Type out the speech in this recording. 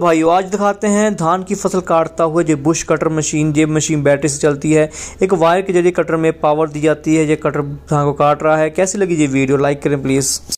भाइयों आज दिखाते हैं धान की फसल काटता हुआ जो बुश कटर मशीन ये मशीन बैटरी से चलती है एक वायर के जरिए कटर में पावर दी जाती है ये कटर धान को काट रहा है कैसी लगी ये वीडियो लाइक करें प्लीज़